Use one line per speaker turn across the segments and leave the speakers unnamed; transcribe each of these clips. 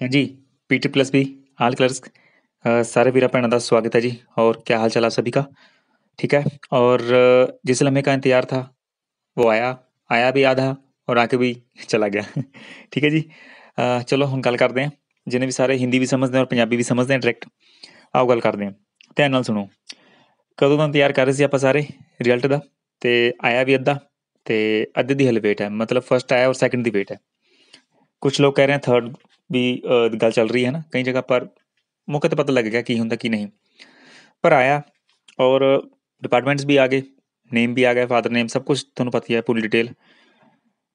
जी, PT plus B all clerks अ, सारे वीरा भैनों का स्वागत है जी और क्या हाल चाल आप सभी का? ठीक है और जिस लम्हे का इंतज़ार था, वो आया, आया भी आधा और आके भी चला गया। ठीक है जी? अ, चलो हुन गल करदे हैं, जिन्ने भी ਸਾਰੇ ਹਿੰਦੀ ਵੀ ਸਮਝਦੇ हैं और पंजाबी भी समझते हैं डायरेक्ट, आओ गल करदे हैं। ਧਿਆਨ ਨਾਲ ਸੁਣੋ, ਕਦੋਂ ਦਾ ਇੰਤਜ਼ਾਰ ਕਰ ਰਹੇ ਸੀ ਆਪਾਂ ਸਾਰੇ ਰਿਜ਼ਲਟ ਦਾ ਤੇ ਆਇਆ ਵੀ ਅੱਧਾ ਤੇ ਅੱਧੇ ਦੀ ਹਲੇ ਵੇਟ ਹੈ ਮਤਲਬ ਫਸਟ ਆਇਆ ਔਰ ਸੈਕੰਡ ਦੀ ਵੇਟ ਹੈ। ਕੁਛ ਲੋਕ ਕਹਿ ਰਹੇ ਹੈ ਥਰਡ ਵੀ ਗੱਲ ਚੱਲ ਰਹੀ ਹੈ ਨਾ ਕਈ ਜਗ੍ਹਾ ਪਰ ਮੌਕੇ ਤੇ ਪਤਾ ਲੱਗ ਗਿਆ ਕੀ ਹੁੰਦਾ ਕੀ ਨਹੀਂ ਪਰ ਆਇਆ ਔਰ ਡਿਪਾਰਟਮੈਂਟਸ ਵੀ ਆ ਗਏ ਨੇਮ ਵੀ ਆ ਗਿਆ ਫਾਦਰ ਨੇਮ ਸਭ ਕੁਝ ਤੁਹਾਨੂੰ ਪਤਾ ਹੀ ਹੈ ਪੂਰੀ ਡਿਟੇਲ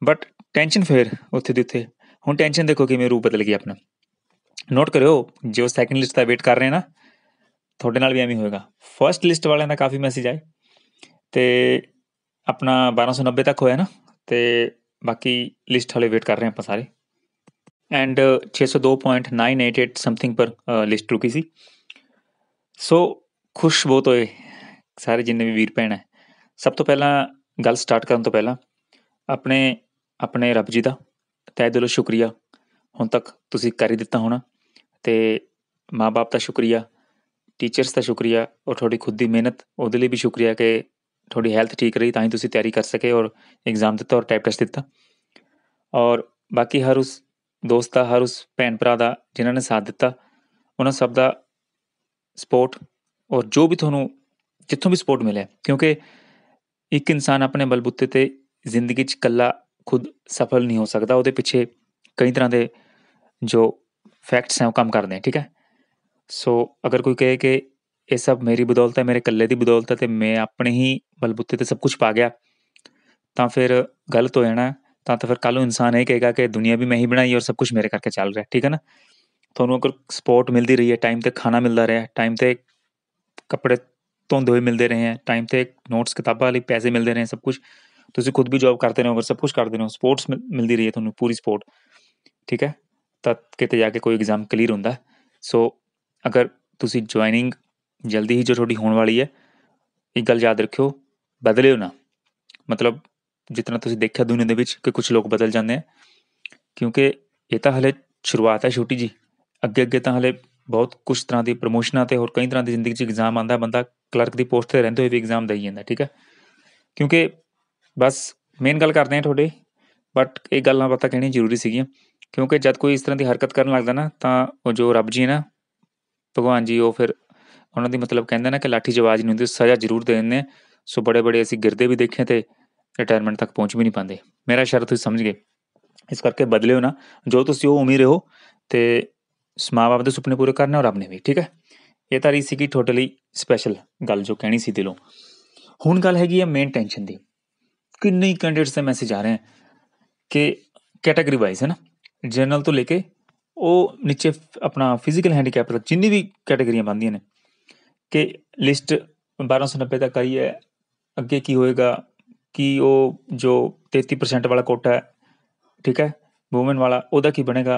ਬਟ ਟੈਨਸ਼ਨ ਫਿਰ ਉੱਥੇ ਦੀ ਉੱਥੇ ਹੁਣ ਟੈਨਸ਼ਨ ਦੇਖੋ ਕਿਵੇਂ ਰੂਪ ਬਦਲ ਗਿਆ ਆਪਣਾ ਨੋਟ ਕਰਿਓ ਜੋ ਸੈਕੰਡ ਲਿਸਟ ਦਾ ਵੇਟ ਕਰ ਰਹੇ ਨਾ ਤੁਹਾਡੇ ਨਾਲ ਵੀ ਐਵੇਂ ਹੋਏਗਾ ਫਰਸਟ ਲਿਸਟ ਵਾਲਿਆਂ ਦਾ ਕਾਫੀ ਮੈਸੇਜ ਆਏ ਤੇ ਆਪਣਾ 1290 ਤੱਕ ਹੋਇਆ ਨਾ ਤੇ ਬਾਕੀ ਲਿਸਟ ਵਾਲੇ ਵੇਟ ਕਰ ਰਹੇ ਆਪਾਂ ਸਾਰੇ ਐਂਡ 602.988 ਸਮਥਿੰਗ ਪਰ ਲਿਸਟ ਰੁਕੀ ਸੀ ਸੋ ਖੁਸ਼ ਬਹੁਤ ਹੋਏ ਸਾਰੇ ਜਿੰਨੇ ਵੀ ਵੀਰ ਭੈਣ ਹੈ ਸਭ ਤੋਂ ਪਹਿਲਾਂ ਗੱਲ ਸਟਾਰਟ ਕਰਨ ਤੋਂ ਪਹਿਲਾਂ ਆਪਣੇ ਆਪਣੇ ਰੱਬ ਜੀ ਦਾ ਤਹਿ ਦਿਲੋਂ ਸ਼ੁਕਰੀਆ ਹੁਣ ਤੱਕ ਤੁਸੀਂ ਕਰ ਹੀ ਦਿੱਤਾ ਹੋਣਾ ਤੇ ਮਾਪੇ ਦਾ ਸ਼ੁਕਰੀਆ ਟੀਚਰਸ ਦਾ ਸ਼ੁਕਰੀਆ ਔਰ ਤੁਹਾਡੀ ਖੁਦ ਦੀ ਮਿਹਨਤ ਉਹਦੇ ਲਈ ਵੀ ਸ਼ੁਕਰੀਆ ਕਿ ਤੁਹਾਡੀ ਹੈਲਥ ਠੀਕ ਰਹੀ ਤਾਂ ਹੀ ਤੁਸੀਂ ਤਿਆਰੀ ਕਰ ਸਕੇ ਔਰ ਐਗਜ਼ਾਮ ਦਿੱਤਾ ਔਰ ਟਾਈਪ ਟੈਸਟ ਦਿੱਤਾ ਔਰ ਬਾਕੀ ਹਰ ਉਸ ਦੋਸਤ ਦਾ ਹਰ ਉਸ ਭੈਣ ਭਰਾ ਦਾ ਜਿਨ੍ਹਾਂ ਨੇ ਸਾਥ ਦਿੱਤਾ ਉਹਨਾਂ ਸਭ ਦਾ ਸਪੋਰਟ ਔਰ ਜੋ ਵੀ ਤੁਹਾਨੂੰ ਜਿੱਥੋਂ ਵੀ ਸਪੋਰਟ ਮਿਲਿਆ ਕਿਉਂਕਿ ਇੱਕ ਇਨਸਾਨ ਆਪਣੇ ਬਲਬੁੱਤੇ ਤੇ ਜ਼ਿੰਦਗੀ 'ਚ ਇਕੱਲਾ ਖੁਦ ਸਫਲ ਨਹੀਂ ਹੋ ਸਕਦਾ ਉਹਦੇ ਪਿੱਛੇ ਕਈ ਤਰ੍ਹਾਂ ਦੇ ਜੋ ਫੈਕਟਸ ਹੈ ਉਹ ਕੰਮ ਕਰਦੇ ਆ ਠੀਕ ਹੈ ਸੋ ਅਗਰ ਕੋਈ ਕਹੇ ਕਿ ਇਹ ਸਭ ਮੇਰੀ ਬਦੌਲਤ ਹੈ ਮੇਰੇ ਇਕੱਲੇ ਦੀ ਬਦੌਲਤ ਹੈ ਤੇ ਮੈਂ ਆਪਣੇ ਹੀ ਬਲਬੁੱਤੇ ਤੇ ਸਭ ਕੁਝ ਪਾ ਗਿਆ ਤਾਂ ਫਿਰ ਗਲਤ ਹੋ ਜਾਣਾ ਤਾਂ ਤਾਂ ਫਿਰ ਕੱਲ ਨੂੰ ਇਨਸਾਨ ਇਹ ਕਹੇਗਾ ਕਿ ਦੁਨੀਆ ਵੀ ਮੈਂ ਹੀ ਬਣਾਈ ਔਰ ਸਭ ਕੁਝ ਮੇਰੇ ਕਰਕੇ ਚੱਲ ਰਿਹਾ ਠੀਕ ਹੈ ਨਾ ਤੁਹਾਨੂੰ ਅਗਰ ਸਪੋਰਟ ਮਿਲਦੀ ਰਹੀ ਹੈ ਟਾਈਮ ਤੇ ਖਾਣਾ ਮਿਲਦਾ ਰਿਹਾ ਟਾਈਮ ਤੇ ਕੱਪੜੇ ਧੋਂਦੇ ਹੋਏ ਮਿਲਦੇ ਰਹੇ ਹੈ ਟਾਈਮ ਤੇ ਨੋਟਸ ਕਿਤਾਬਾਂ ਲਈ ਪੈਸੇ ਮਿਲਦੇ ਰਹੇ ਸਭ ਕੁਝ ਤੁਸੀਂ ਖੁਦ ਵੀ ਜੌਬ ਕਰਦੇ ਰਹੋ ਸਭ ਕੁਝ ਕਰਦੇ ਰਹੋ ਸਪੋਰਟਸ ਮਿਲਦੀ ਰਹੀ ਹੈ ਤੁਹਾਨੂੰ ਪੂਰੀ ਸਪੋਰਟ ਠੀਕ ਹੈ ਤਾਂ ਕਿਤੇ ਜਾ ਕੇ ਕੋਈ ਐਗਜ਼ਾਮ ਕਲੀਅਰ ਹੁੰਦਾ ਸੋ ਅਗਰ ਤੁਸੀਂ ਜੁਆਇਨਿੰਗ ਜਲਦੀ ਹੀ ਜੋ ਤੁਹਾਡੀ ਹੋਣ ਵਾਲੀ ਹੈ ਇੱਕ ਗੱਲ ਯਾਦ ਰੱਖਿਓ ਬਦਲਿਓ ਨਾ ਮਤਲਬ ਜਿਤਨਾ ਤੁਸੀਂ ਦੇਖਿਆ ਦੁਨੀਆ ਦੇ ਵਿੱਚ ਕਿ ਕੁਝ ਲੋਕ ਬਦਲ ਜਾਂਦੇ ਆ ਕਿਉਂਕਿ ਇਹ ਤਾਂ ਹਲੇ ਸ਼ੁਰੂਆਤ ਹੈ ਛੋਟੀ ਜੀ ਅੱਗੇ ਅੱਗੇ ਤਾਂ ਹਲੇ ਬਹੁਤ ਕੁਝ ਤਰ੍ਹਾਂ ਦੀ ਪ੍ਰਮੋਸ਼ਨਾਂ ਤੇ ਹੋਰ ਕਈ ਤਰ੍ਹਾਂ ਦੀ ਜ਼ਿੰਦਗੀ 'ਚ ਐਗਜ਼ਾਮ ਆਂਦਾ ਬੰਦਾ ਕਲਰਕ ਦੀ ਪੋਸਟ ਤੇ ਰਹਿੰਦੇ ਹੋਏ ਵੀ ਐਗਜ਼ਾਮ ਦਈ ਜਾਂਦਾ ਠੀਕ ਹੈ ਕਿਉਂਕਿ ਬਸ ਮੇਨ ਗੱਲ ਕਰਦੇ ਆ ਤੁਹਾਡੇ ਬਟ ਇਹ ਗੱਲਾਂ ਪਤਾ ਕਹਿਣੀ ਜ਼ਰੂਰੀ ਸੀਗੀਆਂ ਕਿਉਂਕਿ ਜਦ ਕੋਈ ਇਸ ਤਰ੍ਹਾਂ ਦੀ ਹਰਕਤ ਕਰਨ ਲੱਗਦਾ ਨਾ ਤਾਂ ਉਹ ਜੋ ਰੱਬ ਜੀ ਨਾ ਭਗਵਾਨ ਜੀ ਉਹ ਫਿਰ ਉਹਨਾਂ ਦੀ ਮਤਲਬ ਕਹਿੰਦੇ ਨਾ ਕਿ ਲਾਠੀ ਜਵਾਜ ਨਹੀਂ ਹੁੰਦੀ ਸਜ਼ਾ ਜ਼ਰੂਰ ਦੇ ਦਿੰਦੇ ਸੋ ਬੜੇ ਬੜੇ ਅਸੀਂ ਗਿਰਦੇ ਵੀ ਦੇਖੇ ਤੇ ਰਿਟਾਇਰਮੈਂਟ ਤੱਕ ਪਹੁੰਚ ਵੀ ਨਹੀਂ ਪਾਉਂਦੇ ਮੇਰਾ ਸ਼ਰਤ ਤੁਸੀਂ ਸਮਝ ਗਏ ਇਸ ਕਰਕੇ ਬਦਲਿਓ ਨਾ ਜੋ ਤੁਸੀਂ ਉਹ ਉਮੀਦ ਰਹੋ ਤੇ ਮਾਂ-ਬਾਪ ਦੇ ਸੁਪਨੇ ਪੂਰੇ ਕਰਨੇ ਔਰ ਆਪਣੇ ਵੀ ਠੀਕ ਹੈ ਇਹ ਤਾਂ ਰਹੀ ਸੀ ਟੋਟਲੀ ਸਪੈਸ਼ਲ ਗੱਲ ਜੋ ਕਹਿਣੀ ਸੀ ਦਿਲੋਂ ਹੁਣ ਗੱਲ ਹੈਗੀ ਹੈ ਮੇਨ ਟੈਨਸ਼ਨ ਦੀ ਕਿੰਨੇ ਕੈਂਡੀਡੇਟਸ ਦੇ ਮੈਸੇਜ ਆ ਰਹੇ ਹਨ ਕਿ ਕੈਟਾਗਰੀ ਵਾਈਜ਼ ਹੈ ਨਾ ਜਨਰਲ ਤੋਂ ਲੈ ਕੇ ਉਹ ਨੀਚੇ ਆਪਣਾ ਫਿਜ਼ੀਕਲ ਹੈਂਡੀਕੈਪ ਤੱਕ ਜਿੰਨੀ ਵੀ ਕੈਟਾਗਰੀਆਂ ਬੰਦੀਆਂ ਨੇ ਕਿ ਲਿਸਟ 1290 ਤੱਕ ਆਈ ਹੈ ਅੱਗੇ ਕੀ ਹੋਏਗਾ ਕਿ ਉਹ ਜੋ 33% ਵਾਲਾ ਕੋਟਾ ਹੈ ਠੀਕ ਹੈ ਔਮਨ ਵਾਲਾ ਉਹਦਾ ਕੀ ਬਣੇਗਾ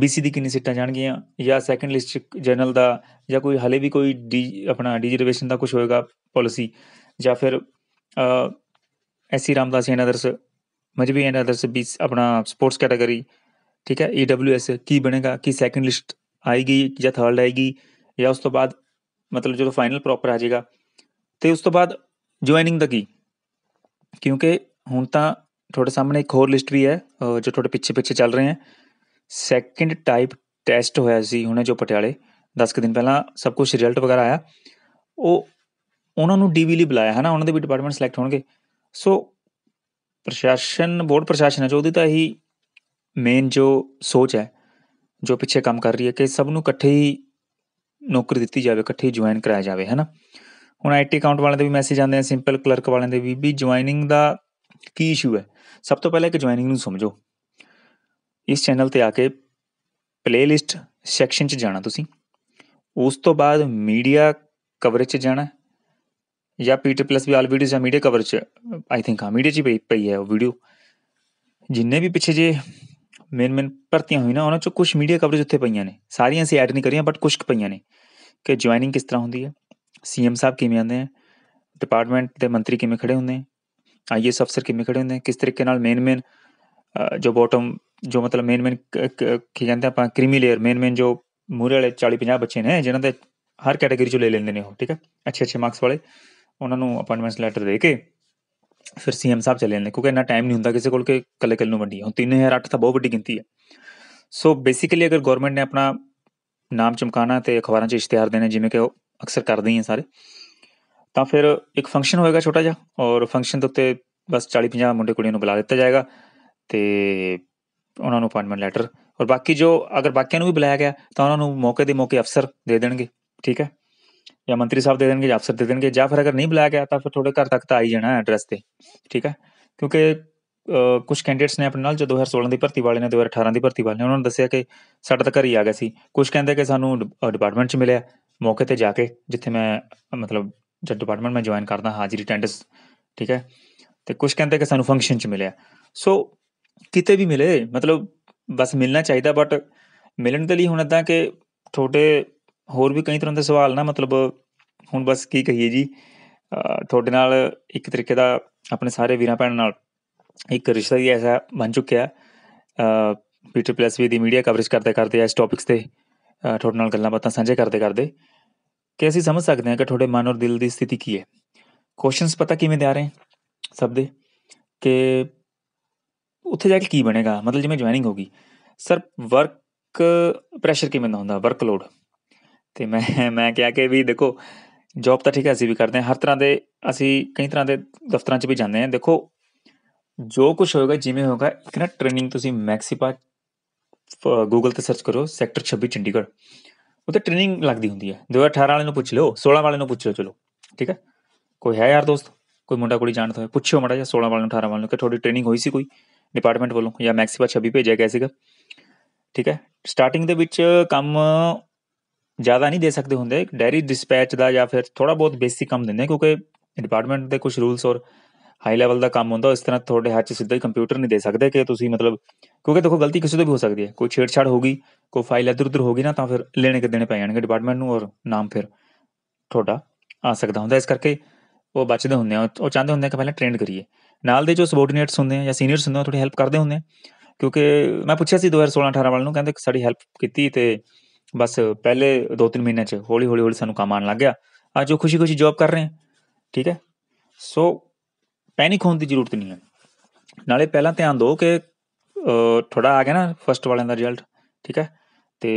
ਬੀਸੀ ਦੀ ਕਿੰਨੀ ਸੀਟਾਂ ਜਾਣਗੀਆਂ ਜਾਂ ਸੈਕੰਡ ਲਿਸਟ ਜਨਰਲ ਦਾ ਜਾਂ ਕੋਈ ਹਲੇ ਵੀ ਕੋਈ ਆਪਣਾ ਡੀਜਰਵੇਸ਼ਨ ਦਾ ਕੁਝ ਹੋਏਗਾ ਪਾਲਿਸੀ ਜਾਂ ਫਿਰ ਅ ਐਸੀ ਰਾਮਦਾਸ ਜੀ ਅਨਦਰਸ ਮਜਬੀ ਅਨਦਰਸ ਵੀ ਆਪਣਾ ਸਪੋਰਟਸ ਕੈਟਾਗਰੀ ਠੀਕ ਹੈ ਈਡਬਲਯੂਐਸ ਕੀ ਬਣੇਗਾ ਕਿ ਸੈਕੰਡ ਲਿਸਟ ਆਏਗੀ ਜਾਂ ਥਰਡ ਆਏਗੀ ਜਾਂ ਉਸ ਤੋਂ ਬਾਅਦ ਮਤਲਬ ਜਦੋਂ ਫਾਈਨਲ ਪ੍ਰੋਪਰ ਆ ਜਾਏਗਾ ਤੇ ਉਸ ਤੋਂ ਬਾਅਦ ਜੁਆਇਨਿੰਗ ਦਾ ਕੀ ਕਿਉਂਕਿ ਹੁਣ ਤਾਂ ਤੁਹਾਡੇ ਸਾਹਮਣੇ ਇੱਕ ਹੋਰ ਲਿਸਟ ਵੀ ਹੈ ਜੋ ਤੁਹਾਡੇ ਪਿੱਛੇ ਪਿੱਛੇ ਚੱਲ ਰਹੇ ਹੈ ਸੈਕਿੰਡ ਟਾਈਪ ਟੈਸਟ ਹੋਇਆ ਸੀ ਹੁਣੇ ਜੋ ਪਟਿਆਲੇ 10 ਕੁ ਦਿਨ ਪਹਿਲਾਂ ਸਭ ਕੁਝ ਰਿਜ਼ਲਟ ਵਗੈਰਾ ਆਇਆ ਉਹ ਉਹਨਾਂ ਨੂੰ ਡੀਵੀ ਲਈ ਬੁਲਾਇਆ ਹੈ ਨਾ ਉਹਨਾਂ ਦੇ ਵੀ ਡਿਪਾਰਟਮੈਂਟ ਸਿਲੈਕਟ ਹੋਣਗੇ ਸੋ ਪ੍ਰਸ਼ਾਸਨ ਬੋਰਡ ਪ੍ਰਸ਼ਾਸਨ ਹੈ ਜੋ ਉਹਦੀ ਤਾਂ ਇਹੀ ਮੇਨ ਜੋ ਸੋਚ ਹੈ ਜੋ ਪਿੱਛੇ ਕੰਮ ਕਰ ਰਹੀ ਹੈ ਕਿ ਸਭ ਨੂੰ ਇਕੱਠੇ ਹੀ ਨੌਕਰੀ ਦਿੱਤੀ ਜਾਵੇ ਇਕੱਠੇ ਹੀ ਜੁਆਇਨ ਕਰਾਇਆ ਜਾਵੇ ਹੈ ਨਾ ਹੁਣ ਆਈਟੀ ਅਕਾਊਂਟ ਵਾਲਿਆਂ ਦੇ ਵੀ ਮੈਸੇਜ ਆਉਂਦੇ ਆ ਸਿੰਪਲ ਕਲਰਕ ਵਾਲਿਆਂ ਦੇ ਵੀ ਵੀ ਜੁਆਇਨਿੰਗ ਦਾ ਕੀ ਇਸ਼ੂ ਹੈ ਸਭ ਤੋਂ ਪਹਿਲਾਂ ਇੱਕ ਜੁਆਇਨਿੰਗ ਨੂੰ ਸਮਝੋ ਇਸ ਚੈਨਲ ਤੇ ਆ ਕੇ ਪਲੇਲਿਸਟ ਸੈਕਸ਼ਨ 'ਚ ਜਾਣਾ ਤੁਸੀਂ ਉਸ ਤੋਂ ਬਾਅਦ ਮੀਡੀਆ ਕਵਰੇਜ 'ਚ ਜਾਣਾ ਜਾਂ Peter plus V all videos ਜਾਂ ਮੀਡੀਆ ਕਵਰੇਜ ਆਈ ਥਿੰਕ ਆ ਮੀਡੀਆ 'ਚ ਵੀ ਪਈ ਹੈ ਉਹ ਵੀਡੀਓ ਜਿੰਨੇ ਵੀ ਪਿੱਛੇ ਜੇ ਮੇਨ ਮੇਨ ਭਰਤੀਆਂ ਹੋਈ ਨਾ ਉਹਨਾਂ 'ਚ ਕੁਝ ਮੀਡੀਆ ਕਵਰੇਜ ਉੱਥੇ ਪਈਆਂ ਨੇ ਸਾਰੀਆਂ ਸੀ ਐਡ ਨਹੀਂ ਕਰੀਆਂ ਬਟ ਕੁਝ ਪਈਆਂ ਨੇ ਕਿ ਜੁਆਇਨਿੰਗ ਕਿਸ ਤਰ੍ਹਾਂ ਹੁੰਦੀ ਹੈ ਸੀਐਮ ਸਾਹਿਬ ਕਿਵੇਂ ਆਉਂਦੇ ਆ ਡਿਪਾਰਟਮੈਂਟ ਦੇ ਮੰਤਰੀ ਕਿਵੇਂ ਖੜੇ ਹੁੰਦੇ ਆ ਆਈਐਸ ਅਫਸਰ ਕਿਵੇਂ ਖੜੇ ਹੁੰਦੇ ਕਿਸ ਤਰੀਕੇ ਨਾਲ ਮੇਨ ਮੇਨ ਜੋ ਬਾਟਮ ਜੋ ਮਤਲਬ ਮੇਨ ਮੇਨ ਕੀ ਕਹਿੰਦੇ ਆਪਾਂ ਕ੍ਰੀਮੀ ਲੇਅਰ ਮੇਨ ਮੇਨ ਜੋ ਮੂਰੇ ਵਾਲੇ 40 50 ਬੱਚੇ ਨੇ ਜਿਨ੍ਹਾਂ ਦੇ ਹਰ ਕੈਟਾਗਰੀ ਚੋਂ ਲੈ ਲੈਂਦੇ ਨੇ ਉਹ ਠੀਕ ਹੈ ਅੱਛੇ ਅੱਛੇ ਮਾਰਕਸ ਵਾਲੇ ਉਹਨਾਂ ਨੂੰ ਅਪਾਇੰਟਮੈਂਟਸ ਲੈਟਰ ਦੇ ਕੇ ਫਿਰ ਸੀਐਮ ਸਾਹਿਬ ਚਲੇ ਜਾਂਦੇ ਕਿਉਂਕਿ ਇੰਨਾ ਟਾਈਮ ਨਹੀਂ ਹੁੰਦਾ ਕਿਸੇ ਕੋਲ ਕਿ ਕੱਲੇ ਕੱਲ ਨੂੰ ਵੰਡੀ ਹੁਣ 3008 ਤਾਂ ਬਹੁਤ ਵੱਡੀ ਗਿਣਤੀ ਹੈ ਸੋ ਬੇਸਿਕਲੀ ਅਗਰ ਗਵਰਨਮੈਂਟ ਨੇ ਆਪਣਾ ਨਾਮ ਚਮਕਾਣਾ ਤੇ ਅਖਬਾਰਾਂ 'ਚ ਇਸ਼ਤਿਹਾਰ ਦੇਣੇ ਜਿਵੇਂ ਕਿ ਅਕਸਰ ਕਰਦੇ ਹੀ ਆ ਸਾਰੇ ਤਾਂ ਫਿਰ ਇੱਕ ਫੰਕਸ਼ਨ ਹੋਏਗਾ ਛੋਟਾ ਜਿਹਾ ਔਰ ਫੰਕਸ਼ਨ ਦੇ ਉੱਤੇ ਬਸ 40-50 ਮੁੰਡੇ ਕੁੜੀਆਂ ਨੂੰ ਬੁਲਾ ਦਿੱਤਾ ਜਾਏਗਾ ਤੇ ਉਹਨਾਂ ਨੂੰ ਅਪਾਇੰਟਮੈਂਟ ਲੈਟਰ ਔਰ ਬਾਕੀ ਜੋ ਅਗਰ ਬਾਕੀਆਂ ਨੂੰ ਵੀ ਬੁਲਾਇਆ ਗਿਆ ਤਾਂ ਉਹਨਾਂ ਨੂੰ ਮੌਕੇ ਦੇ ਮੌਕੇ ਅਫਸਰ ਦੇ ਦੇਣਗੇ ਠੀਕ ਹੈ ਜਾਂ ਮੰਤਰੀ ਸਾਹਿਬ ਦੇ ਦੇਣਗੇ ਜਾਂ ਅਫਸਰ ਦੇ ਦੇਣਗੇ ਜਾਂ ਫਿਰ ਅਗਰ ਨਹੀਂ ਬੁਲਾਇਆ ਗਿਆ ਤਾਂ ਫਿਰ ਤੁਹਾਡੇ ਘਰ ਤੱਕ ਤਾਂ ਆਈ ਜਾਣਾ ਐਡਰੈਸ ਤੇ ਠੀਕ ਹੈ ਕਿਉਂਕਿ ਕੁਝ ਕੈਂਡੀਡੇਟਸ ਨੇ ਆਪਣੇ ਨਾਲ ਜੋ 2016 ਦੀ ਭਰਤੀ ਵਾਲੇ ਨੇ 2018 ਦੀ ਭਰਤੀ ਵਾਲੇ ਨੇ ਉਹਨਾਂ ਨੇ ਦੱਸਿਆ ਕਿ ਸਾਡਾ ਤਾਂ ਘਰ ਹੀ ਆ ਗਿਆ ਸੀ ਕੁਝ ਕਹਿੰਦੇ ਕਿ ਸਾਨੂੰ ਡਿਪਾਰਟਮੈਂਟ 'ਚ ਮਿਲਿਆ ਮੌਕੇ ਤੇ ਜਾ ਕੇ ਜਿੱਥੇ ਮੈਂ ਮਤਲਬ ਜਦ ਡਿਪਾਰਟਮੈਂਟ ਮੈਂ ਜੁਆਇਨ ਕਰਦਾ ਹਾਜ਼ਰੀ ਟੈਂਡਸ ਠੀਕ ਹੈ ਤੇ ਕੁਝ ਕਹਿੰਦੇ ਕਿ ਸਾਨੂੰ ਫੰਕਸ਼ਨ 'ਚ ਮਿਲਿਆ ਸੋ ਕਿਤੇ ਵੀ ਮਿਲੇ ਮਤਲਬ ਬਸ ਮਿਲਣਾ ਚਾਹੀਦਾ ਬਟ ਮਿਲਣ ਦੇ ਲਈ ਹੁਣ ਇਦਾਂ ਕਿ ਤੁਹਾਡੇ ਹੋਰ ਵੀ ਕਈ ਤਰ੍ਹਾਂ ਦੇ ਸਵਾਲ ਨਾ ਮਤਲਬ ਹੁਣ ਬਸ ਕੀ ਕਹੀਏ ਜੀ ਤੁਹਾਡੇ ਨਾਲ ਇੱਕ ਤਰੀਕੇ ਦਾ ਆਪਣੇ ਸਾਰੇ ਵੀਰਾਂ ਭੈਣਾਂ ਨਾਲ ਇੱਕ ਰਿਸ਼ਤਾ ਹੀ ਐਸਾ ਬਣ ਚੁੱਕਿਆ ਪੀਟਰ ਪਲੱਸ ਵੀ ਦੀ ਮੀਡੀਆ ਕਵਰੇਜ ਕਰਦੇ ਕਰਦੇ ਇਸ ਟੌਪਿਕਸ ਤੇ ਤੁਹਾਡੇ ਨਾਲ ਗੱਲਾਂ ਬਾਤਾਂ ਸਾਂਝੇ ਕਰਦੇ ਕਰਦੇ ਕਿ ਅਸੀਂ ਸਮਝ ਸਕਦੇ ਹਾਂ ਕਿ ਤੁਹਾਡੇ ਮਨ ਔਰ ਦਿਲ ਦੀ ਸਥਿਤੀ ਕੀ ਹੈ ਕੁਐਸਚਨਸ ਪਤਾ ਕਿਵੇਂ ਦੇ ਆ ਰਹੇ ਸਭ ਦੇ ਕਿ ਉੱਥੇ ਜਾ ਕੇ ਕੀ ਬਣੇਗਾ ਮਤਲਬ ਜਿਵੇਂ ਜੁਆਇਨਿੰਗ ਹੋਗੀ ਸਰ ਵਰਕ ਪ੍ਰੈਸ਼ਰ ਕਿਵੇਂ ਦਾ ਹੁੰਦਾ ਵਰਕ ਲੋਡ ਤੇ ਮੈਂ ਮੈਂ ਕਿਹਾ ਕਿ ਵੀ ਦੇਖੋ ਜੌਬ ਤਾਂ ਠੀਕ ਹੈ ਅਸੀਂ ਵੀ ਕਰਦੇ ਹਾਂ ਹਰ ਤਰ੍ਹਾਂ ਦੇ ਅਸੀਂ ਕਈ ਤਰ੍ਹਾਂ ਦੇ ਦਫ਼ਤਰਾਂ 'ਚ ਵੀ ਜਾਂਦੇ ਹਾਂ ਦੇਖੋ ਜੋ ਕੁਝ ਹੋਏਗਾ ਜਿਵੇਂ ਹੋਗਾ ਇੱਕ ਨਾ ਟ੍ਰੇਨਿੰਗ ਤੁਸੀਂ ਮੈਕਸੀਪਾ ਗੂਗਲ ਤੇ ਸਰਚ ਕਰੋ ਸੈਕਟਰ 26 ਚੰਡੀਗੜ੍ਹ ਉੱਥੇ ਟ੍ਰੇਨਿੰਗ ਲੱਗਦੀ ਹੁੰਦੀ ਹੈ 2018 ਵਾਲੇ ਨੂੰ ਪੁੱਛ ਲਿਓ 16 ਵਾਲੇ ਨੂੰ ਪੁੱਛ ਲਿਓ ਚਲੋ ਠੀਕ ਹੈ ਕੋਈ ਹੈ ਯਾਰ ਦੋਸਤ ਕੋਈ ਮੁੰਡਾ ਕੁੜੀ ਜਾਣਦਾ ਹੋਵੇ ਪੁੱਛਿਓ ਮੜਾ ਜਾਂ 16 ਵਾਲੇ ਨੂੰ 18 ਵਾਲੇ ਨੂੰ ਕਿ ਤੁਹਾਡੀ ਟ੍ਰੇਨਿੰਗ ਹੋਈ ਸੀ ਕੋਈ ਡਿਪਾਰਟਮੈਂਟ ਵੱਲੋਂ ਜਾਂ ਮੈਕਸੀਪਾ 26 ਭੇਜਿਆ ਗਿਆ ਸੀਗਾ ਠੀਕ ਹੈ ਸਟਾਰਟਿੰਗ ਦੇ ਵਿੱਚ ਕੰਮ ਜ਼ਿਆਦਾ ਨਹੀਂ ਦੇ ਸਕਦੇ ਹੁੰਦੇ ਡੈਰੀ ਡਿਸਪੈਚ ਦਾ ਜਾਂ ਫਿਰ ਥੋੜਾ ਬਹੁਤ ਬੇਸਿਕ ਕੰਮ ਦਿੰਦੇ ਕਿਉਂਕਿ ਡਿਪਾਰਟਮੈਂਟ ਦੇ ਕੁਝ ਰੂਲਸ ਔਰ ਹਾਈ ਲੈਵਲ ਦਾ ਕੰਮ ਹੁੰਦਾ ਇਸ ਤਰ੍ਹਾਂ ਤੁਹਾਡੇ ਹੱਥ 'ਚ ਸਿੱਧਾ ਹੀ ਕੰਪਿਊਟਰ ਨਹੀਂ ਦੇ ਸਕਦੇ ਕਿ ਤੁਸੀਂ ਮਤਲਬ ਕਿਉਂਕਿ ਦੇਖੋ ਗਲਤੀ ਕਿਸੇ ਤੋਂ ਵੀ ਹੋ ਸਕਦੀ ਹੈ ਕੋਈ ਛੇੜਛਾੜ ਹੋਗੀ ਕੋਈ ਫਾਈਲ ਇੱਧਰ ਹੋ ਹੋਗੀ ਨਾ ਤਾਂ ਫਿਰ ਲੈਣੇ ਕਿ ਦੇਣੇ ਪੈ ਜਾਣਗੇ ਡਿਪਾਰਟਮੈਂਟ ਨੂੰ ਔਰ ਨਾਮ ਫਿਰ ਤੁਹਾਡਾ ਆ ਸਕਦਾ ਹੁੰਦਾ ਇਸ ਕਰਕੇ ਉਹ ਬਚਦੇ ਹੁੰਦੇ ਆ ਉਹ ਚਾਹੁੰਦੇ ਹੁੰਦੇ ਆ ਕਿ ਪਹਿਲਾਂ ਟ੍ਰੇਨਡ ਕਰੀਏ ਨਾਲ ਦੇ ਜੋ ਸਬੋਰਡੀਨੇਟਸ ਹੁੰਦੇ ਆ ਜਾਂ ਸੀਨੀਅਰਸ ਹੁੰਦੇ ਆ ਥੋੜੀ ਹੈਲਪ ਕਰਦੇ ਹੁੰਦੇ ਆ ਕਿਉਂਕਿ ਮੈਂ ਪੁੱਛਿਆ ਸੀ 2016 18 ਵਾਲ ਨੂੰ ਕਹਿੰਦੇ ਸਾਡੀ ਹੈਲਪ ਕੀਤੀ ਤੇ ਬਸ ਪਹਿਲੇ 2-3 ਮਹੀਨੇ ਚ ਹੌਲੀ ਹੌਲੀ ਹੌਲੀ ਸਾਨੂੰ ਕੰਮ ਆਣ ਲੱਗ ਗਿਆ ਅੱਜ ਉਹ ਖੁਸ਼ੀ-ਖੁਸ਼ੀ ਜੌਬ ਕਰ ਰਹੇ ਆ ਠੀਕ ਹੈ ਸੋ ਪੈਨਿਕ ਹੋਣ ਦੀ ਜ਼ਰੂਰਤ ਨਹੀਂ ਹੈ ਨਾਲੇ ਪਹਿਲਾਂ ਧਿਆਨ ਦਿਓ ਕਿ ਥੋੜਾ ਆ ਗਿਆ ਨਾ ਫਸਟ ਵਾਲਿਆਂ ਦਾ ਰਿਜ਼ਲਟ ਠੀਕ ਹੈ ਤੇ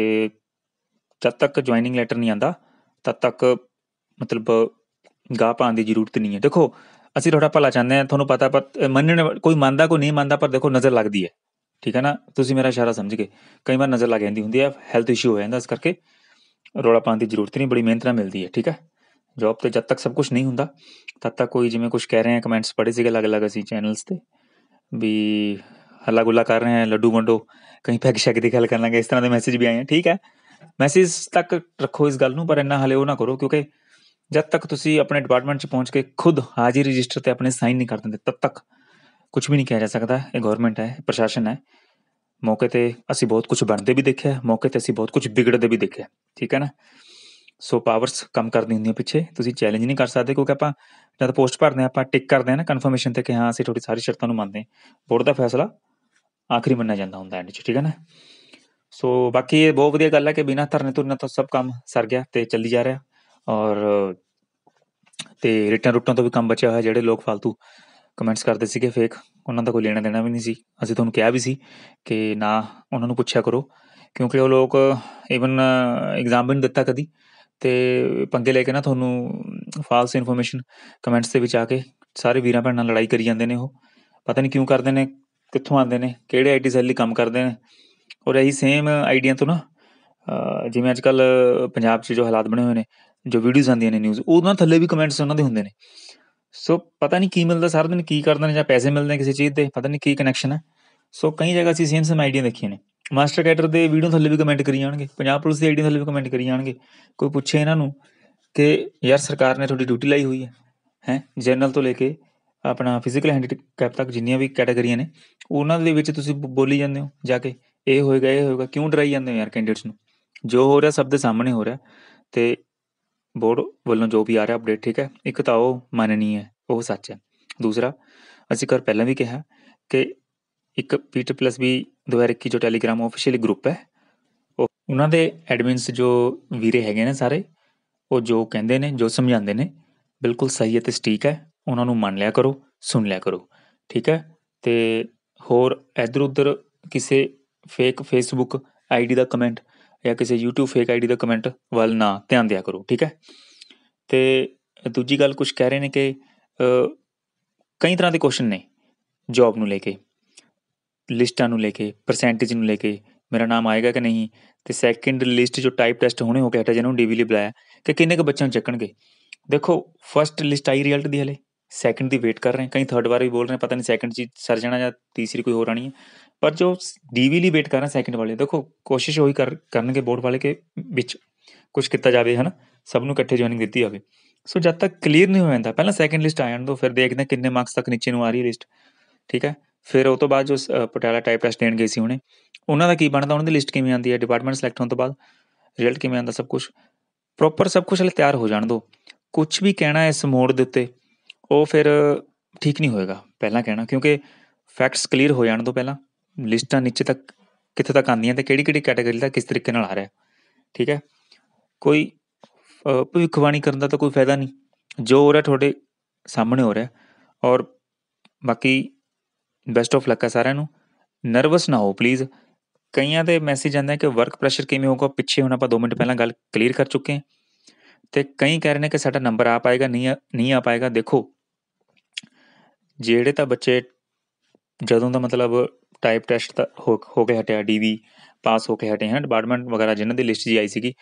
ਜਦ ਤੱਕ ਜੁਆਇਨਿੰਗ ਲੈਟਰ ਨਹੀਂ ਆਂਦਾ ਤਦ ਤੱਕ ਮਤਲਬ ਗਾਹ ਪਾਣ ਦੀ ਜ਼ਰੂਰਤ ਨਹੀਂ ਹੈ ਦੇਖੋ ਅਸੀਂ ਥੋੜਾ ਭਲਾ ਚਾਹੁੰਦੇ ਆ ਤੁਹਾਨੂੰ ਪਤਾ ਪਰ ਮੰਨਣ ਕੋਈ ਮੰਨਦਾ ਕੋਈ ਨਹੀਂ ਮੰਨਦਾ ਪਰ ਦੇਖੋ ਨਜ਼ਰ ਲੱਗਦੀ ਹੈ ਠੀਕ ਹੈ ਨਾ ਤੁਸੀਂ ਮੇਰਾ ਇਸ਼ਾਰਾ ਸਮਝ ਗਏ ਕਈ ਵਾਰ ਨਜ਼ਰ ਲੱਗ ਜਾਂਦੀ ਹੁੰਦੀ ਹੈ ਹੈਲਥ ਇਸ਼ੂ ਹੋ ਜਾਂਦਾ ਇਸ ਕਰਕੇ ਰੋਲਾ ਪਾਣ ਦੀ ਜ਼ਰੂਰਤ ਨਹੀਂ ਬੜੀ ਮਿਹਨਤ ਨਾਲ ਮਿਲਦੀ ਹੈ ਠੀਕ ਹੈ ਜੌਬ ਤੇ ਜਦ ਤੱਕ ਸਭ ਕੁਝ ਨਹੀਂ ਹੁੰਦਾ ਤਦ ਤੱਕ ਕੋਈ ਜਿਵੇਂ ਕੁਝ ਕਹਿ ਰਹੇ ਆ ਕਮੈਂਟਸ ਪੜੇ ਸੀਗੇ ਅਲੱਗ-ਅਲੱਗ ਅਸੀਂ ਚੈਨਲਸ ਤੇ ਵੀ ਹੱਲਾ ਗੁੱਲਾ ਕਰ ਰਹੇ ਆ ਲੱਡੂ ਵੰਡੋ ਕਹੀਂ ਪੈਗ ਸ਼ੈਗ ਦੀ ਗੱਲ ਕਰ ਲਾਂਗੇ ਇਸ ਤਰ੍ਹਾਂ ਦੇ ਮੈਸੇਜ ਵੀ ਆਏ ਆ ਠੀਕ ਹੈ ਮੈਸੇਜ ਤੱਕ ਰੱਖੋ ਇਸ ਗੱਲ ਨੂੰ ਪਰ ਇੰਨਾ ਹਲੇ ਉਹ ਨਾ ਕਰੋ ਕਿਉਂਕਿ ਜਦ ਤੱਕ ਤੁਸੀਂ ਆਪਣੇ ਡਿਪਾਰਟਮੈਂਟ 'ਚ ਪਹੁੰਚ ਕੇ ਖੁਦ ਹਾਜ਼ਰੀ ਰਜਿਸਟਰ ਤੇ ਆਪਣੇ ਸਾਈਨ ਨਹੀਂ ਕਰ ਦਿੰਦੇ ਤਦ ਤੱਕ ਕੁਝ ਵੀ ਨਹੀਂ ਕਿਹਾ ਜਾ ਸਕਦਾ ਇਹ ਗਵਰਨਮੈਂਟ ਹੈ ਪ੍ਰਸ਼ਾਸਨ ਹੈ ਮੌਕੇ ਤੇ ਅਸੀਂ ਬਹੁਤ ਕੁਝ ਬਣਦੇ ਵੀ ਦੇਖਿਆ ਮੌਕੇ ਤੇ ਅਸੀਂ ਬਹੁਤ ਕੁਝ ਵਿਗੜਦੇ ਵੀ ਦੇਖਿਆ ਠੀਕ ਹੈ ਨਾ ਸੋ ਪਾਵਰਸ ਕੰਮ ਕਰਦੀ ਹੁੰਦੀਆਂ ਪਿੱਛੇ ਤੁਸੀਂ ਚੈਲੰਜ ਨਹੀਂ ਕਰ ਸਕਦੇ ਕਿਉਂਕਿ ਆਪਾਂ ਜਦ ਪੋਸਟ ਭਰਦੇ ਆ ਆਪਾਂ ਟਿਕ ਕਰਦੇ ਆ ਨਾ ਕਨਫਰਮੇਸ਼ਨ ਤੇ ਕਿ ਹਾਂ ਅਸੀਂ ਤੁਹਾਡੀ ਸਾਰੀ ਸ਼ਰਤਾਂ ਨੂੰ ਮੰਨਦੇ ਹਾਂ ਬੋਰਡ ਦਾ ਫੈਸਲਾ ਆਖਰੀ ਮੰਨਿਆ ਜਾਂਦਾ ਹੁੰਦਾ ਐਂਡ 'ਚ ਠੀਕ ਹੈ ਨਾ ਸੋ ਬਾਕੀ ਇਹ ਬਹੁਤ ਵਧੀਆ ਗੱਲ ਹੈ ਕਿ ਬਿਨਾਂ ਧਰਨੇ ਤੋਂ ਤਾਂ ਸਭ ਕੰਮ ਸਰ ਗਿਆ ਤੇ ਚੱਲੀ ਜਾ ਰਿਹਾ ਔਰ ਤੇ ਰਿਟਰਨ ਰੁਟਾਂ ਤੋਂ ਵੀ ਕੰਮ ਬਚਿਆ ਹੋਇਆ ਜਿਹੜੇ ਲੋਕ ਫालतू ਕਮੈਂਟਸ ਕਰਦੇ ਸੀਗੇ ਫੇਕ ਉਹਨਾਂ ਦਾ ਕੋਈ ਲੈਣਾ ਦੇਣਾ ਵੀ ਨਹੀਂ ਸੀ ਅਸੀਂ ਤੁਹਾਨੂੰ ਕਿਹਾ ਵੀ ਸੀ ਕਿ ਨਾ ਉਹਨਾਂ ਨੂੰ ਪੁੱਛਿਆ ਕਰੋ ਕਿਉਂਕਿ ਉਹ ਲੋਕ ਇਵਨ ਐਗਜ਼ਾਮ ਵੀ ਨਹੀਂ ਦਿੱਤਾ ਕਦੀ ਤੇ ਪੰਗੇ ਲੈ ਕੇ ਨਾ ਤੁਹਾਨੂੰ ਫਾਲਸ ਇਨਫੋਰਮੇਸ਼ਨ ਕਮੈਂਟਸ ਦੇ ਵਿੱਚ ਆ ਕੇ ਸਾਰੇ ਵੀਰਾਂ ਭੈਣਾਂ ਨਾਲ ਲੜਾਈ ਕਰੀ ਜਾਂਦੇ ਨੇ ਉਹ ਪਤਾ ਨਹੀਂ ਕਿਉਂ ਕਰਦੇ ਨੇ ਕਿੱਥੋਂ ਆਉਂਦੇ ਨੇ ਕਿਹੜੇ ਆਈਟੀ ਸੈੱਲ ਲਈ ਕੰਮ ਕਰਦੇ ਨੇ ਔਰ ਇਹੀ ਸੇਮ ਆਈਡੀਆਂ ਤੋਂ ਨਾ ਜਿਵੇਂ ਅੱਜ ਪੰਜਾਬ 'ਚ ਜੋ ਹਾਲਾਤ ਬਣੇ ਹੋਏ ਨੇ ਜੋ ਵੀਡੀਓਜ਼ ਆਉਂਦੀਆਂ ਨੇ ਨਿਊਜ਼ ਉਹਨਾਂ ਥੱਲੇ ਵੀ ਕਮੈਂਟਸ ਉਹਨਾਂ ਦੇ ਹੁੰਦੇ ਨੇ ਸੋ ਪਤਾ ਨਹੀਂ ਕੀ ਮਿਲਦਾ ਸਾਰਾ ਦਿਨ ਕੀ ਕਰਦੇ ਨੇ ਜਾਂ ਪੈਸੇ ਮਿਲਦੇ ਨੇ ਕਿਸੇ ਚੀਜ਼ ਦੇ ਪਤਾ ਨਹੀਂ ਕੀ ਕਨੈਕਸ਼ਨ ਹੈ ਸੋ ਕਈ ਜਗ੍ਹਾ ਸੀ ਸੇਮ ਸੇਮ ਆਈਡੀਆ ਦੇਖੀਆਂ ਨੇ ਮਾਸਟਰ ਕੈਡਰ ਦੇ ਵੀਡੀਓ ਥੱਲੇ ਵੀ ਕਮੈਂਟ ਕਰੀ ਜਾਣਗੇ ਪੰਜਾਬ ਪੁਲਿਸ ਦੀ ਆਈਡੀ ਥੱਲੇ ਵੀ ਕਮੈਂਟ ਕਰੀ ਜਾਣਗੇ ਕੋਈ ਪੁੱਛੇ ਇਹਨਾਂ ਨੂੰ ਕਿ ਯਾਰ ਸਰਕਾਰ ਨੇ ਤੁਹਾਡੀ ਡਿਊਟੀ ਲਈ ਹੋਈ ਹੈ ਹੈ ਜਨਰਲ ਤੋਂ ਲੈ ਕੇ ਆਪਣਾ ਫਿਜ਼ੀਕਲ ਹੈਂਡੀਕੈਪ ਤੱਕ ਜਿੰਨੀਆਂ ਵੀ ਕੈਟਾਗਰੀਆਂ ਨੇ ਉਹਨਾਂ ਦੇ ਵਿੱਚ ਤੁਸੀਂ ਬੋਲੀ ਜਾਂਦੇ ਹੋ ਜਾ ਕੇ ਇਹ ਹੋਏਗਾ ਇਹ ਹੋਏਗਾ ਕਿਉਂ ਡਰਾਈ ਜਾਂਦੇ ਹੋ ਯਾਰ ਕੈਂਡੀਡੇਟਸ ਨੂੰ ਜੋ ਹੋ ਰਿਹਾ ਸਭ ਦੇ ਸਾਹਮਣੇ ਹੋ ਰਿਹਾ ਤੇ ਬੋਰਡ ਵੱਲੋਂ ਜੋ ਵੀ ਆ ਰਿਹਾ ਅਪਡੇਟ ਠੀਕ ਹੈ ਇੱਕ ਤਾਂ ਉਹ ਮੰਨਣੀ ਹੈ ਉਹ ਸੱਚ ਹੈ ਦੂਸਰਾ ਅਸੀਂ ਕਰ ਪਹਿਲਾਂ ਵੀ ਕਿਹਾ ਕਿ ਇੱਕ ਪੀਟ ਪਲੱਸ ਵੀ ਦੁਪਹਿਰ ਕੀ ਜੋ ਟੈਲੀਗ੍ਰਾਮ ਆਫੀਸ਼ੀਅਲ ਗਰੁੱਪ ਹੈ ਉਹ ਉਹਨਾਂ ਦੇ ਐਡਮਿਨਸ ਜੋ ਵੀਰੇ ਹੈਗੇ ਨੇ ਸਾਰੇ ਉਹ ਜੋ ਕਹਿੰਦੇ ਨੇ ਜੋ ਸਮਝਾਉਂਦੇ ਨੇ ਬਿਲਕੁਲ ਸਹੀ ਅਤੇ ਸਟੀਕ ਹੈ ਉਹਨਾਂ ਨੂੰ ਮੰਨ ਲਿਆ ਕਰੋ ਸੁਣ ਲਿਆ ਕਰੋ ਠੀਕ ਹੈ ਤੇ ਹੋਰ ਇਧਰ ਉਧਰ ਕਿਸੇ ਫੇਕ ਫੇਸਬੁੱਕ ਆਈਡੀ ਦਾ ਕਮੈਂਟ ਜਾਂ ਕਿਸੇ YouTube ਫੇਕ ਆਈਡੀ ਦਾ ਕਮੈਂਟ ਵੱਲ ਨਾ ਧਿਆਨ ਦਿਆ ਕਰੋ ਠੀਕ ਹੈ ਤੇ ਦੂਜੀ ਗੱਲ ਕੁਝ ਕਹਿ ਰਹੇ ਨੇ ਕਿ ਕਈ ਤਰ੍ਹਾਂ ਦੇ ਕੁਐਸਚਨ ਨੇ ਜੌਬ ਨੂੰ ਲੈ ਕੇ ਲਿਸਟਾਂ ਨੂੰ ਲੈ ਕੇ ਪਰਸੈਂਟੇਜ ਨੂੰ ਲੈ ਕੇ ਮੇਰਾ ਨਾਮ ਆਏਗਾ ਕਿ ਨਹੀਂ ਤੇ ਸੈਕੰਡ ਲਿਸਟ ਜੋ ਟਾਈਪ ਟੈਸਟ ਹੋਣੇ ਹੋ ਕੇ ਹਟਾ ਜਿਹਨੂੰ ਡੀਵੀ ਲਈ e ਬੁਲਾਇਆ ਕਿ ਕਿੰਨੇ ਕ ਬੱਚਿਆਂ ਨੂੰ ਚੱਕਣਗੇ ਦੇਖੋ ਫਰਸਟ ਲਿਸਟ ਆਈ ਰਿਜ਼ਲਟ ਦੀ ਹਲੇ ਸੈਕੰਡ ਦੀ ਵੇਟ ਕਰ ਰਹੇ ਕਈ ਥਰਡ ਵਾਰ ਵੀ ਬੋਲ ਰਹੇ ਪਤਾ ਨਹੀਂ ਸੈਕੰਡ ਚੀਜ਼ ਸਰ ਜਾਣਾ ਜਾਂ ਤੀਸਰੀ ਕੋਈ ਹੋਰ ਆਣੀ ਹੈ ਪਰ ਜੋ ਡੀਵੀ ਲਈ ਵੇਟ ਕਰ ਰਹੇ ਸੈਕੰਡ ਵਾਲੇ ਦੇਖੋ ਕੋਸ਼ਿਸ਼ ਹੋਈ ਕਰਨਗੇ ਬੋਰਡ ਵਾਲੇ ਕੇ ਵਿੱਚ ਕੁਝ ਕੀਤਾ ਜਾਵੇ ਹਨ ਸਭ ਨੂੰ ਇਕੱਠੇ ਜੁਆਇਨਿੰਗ ਦਿੱਤੀ ਜਾਵੇ ਸੋ ਜਦ ਤੱਕ ਕਲੀਅਰ ਨਹੀਂ ਹੋ ਜਾਂਦਾ ਪਹਿਲਾਂ ਸੈਕੰਡ ਲਿਸਟ ਆ ਜਾਣ ਦੋ ਫਿਰ ਦੇਖਦੇ ਕਿੰਨੇ ਮਾਰਕਸ ਤੱਕ ਨੀਚੇ ਨੂੰ ਆ ਰਹੀ ਲਿਸਟ ਠੀਕ ਹੈ ਫਿਰ ਉਹ ਤੋਂ ਬਾਅਦ ਜੋ ਪਟਿਆਲਾ ਟਾਈਪ ਟੈਸਟ ਦੇਣ ਗਏ ਸੀ ਉਹਨੇ ਉਹਨਾਂ ਦਾ ਕੀ ਬਣਦਾ ਉਹਨਾਂ ਦੀ ਲਿਸਟ ਕਿਵੇਂ ਆਉਂਦੀ ਹੈ ਡਿਪਾਰਟਮੈਂਟ ਸਿਲੈਕਟ ਹੋਣ ਤੋਂ ਬਾਅਦ ਰਿਜ਼ਲਟ ਕਿਵੇਂ ਆਉਂਦਾ ਸਭ ਕੁਝ ਪ੍ਰੋਪਰ ਸਭ ਕੁਝ ਹਲੇ ਤਿਆਰ ਹੋ ਜਾਣ ਦੋ ਕੁਝ ਵੀ ਕਹਿਣਾ ਇਸ ਮੋੜ ਦੇ ਉੱਤੇ ਉਹ ਫਿਰ ਠੀਕ ਨਹੀਂ ਹੋਏਗਾ ਪਹਿਲਾਂ ਕਹਿਣਾ ਕਿਉਂਕਿ ਫੈਕਟਸ ਕਲੀਅਰ ਹੋ ਜਾਣ ਤੋਂ ਪਹਿਲਾਂ ਲਿਸਟਾਂ ਨੀਚੇ ਤੱਕ ਕਿੱਥੇ ਤੱਕ ਆਉਂਦੀਆਂ ਤੇ ਕਿਹੜੀ ਕਿਹੜੀ ਕੈਟਾਗਰੀ ਦਾ ਕਿਸ ਤਰੀਕੇ ਨਾਲ ਆ ਰਿਹਾ ਠੀਕ ਹੈ ਕੋਈ ਭਵਿੱਖਬਾਣੀ ਕਰਨ ਦਾ ਤਾਂ ਕੋਈ ਫਾਇਦਾ ਨਹੀਂ ਜੋ ਹੋ ਰਿਹਾ ਤੁਹਾਡੇ ਸਾਹਮਣੇ ਹੋ ਰਿਹਾ ਔਰ ਬਾਕੀ ਬੈਸਟ ਆਫ ਲੱਕ ਆ ਸਾਰਿਆਂ ਨੂੰ ਨਰਵਸ ਨਾ ਹੋ ਪਲੀਜ਼ ਕਈਆਂ ਦੇ ਮੈਸੇਜ ਆਉਂਦਾ ਕਿ ਵਰਕ ਪ੍ਰੈਸ਼ਰ ਕਿਵੇਂ ਹੋਊਗਾ ਪਿੱਛੇ ਹੁਣ ਆਪਾਂ 2 ਮਿੰਟ ਪਹਿਲਾਂ ਗੱਲ ਕਲੀਅਰ ਕਰ ਚੁੱਕੇ ਹਾਂ ਤੇ ਕਈ ਕਹਿ ਰਹੇ ਨੇ ਕਿ ਸਾਡਾ ਨੰਬਰ ਆ ਪਾਏਗਾ ਨਹੀਂ ਨਹੀਂ ਆ ਪਾਏਗਾ ਦੇਖੋ ਜਿਹੜੇ ਤਾਂ ਬੱਚੇ ਜਦੋਂ ਦਾ ਮਤਲਬ ਟਾਈਪ ਟੈਸਟ ਹੋ ਕੇ ਹਟਿਆ ਡੀਵੀ ਪਾਸ ਹੋ ਕੇ ਹਟੇ ਹਨ ਡਿਪਾਰਟਮੈਂਟ ਵਗੈਰਾ ਜਿਨ੍ਹਾਂ ਦੀ ਲਿਸਟ ਜੀ ਆਈ ਸੀਗੀ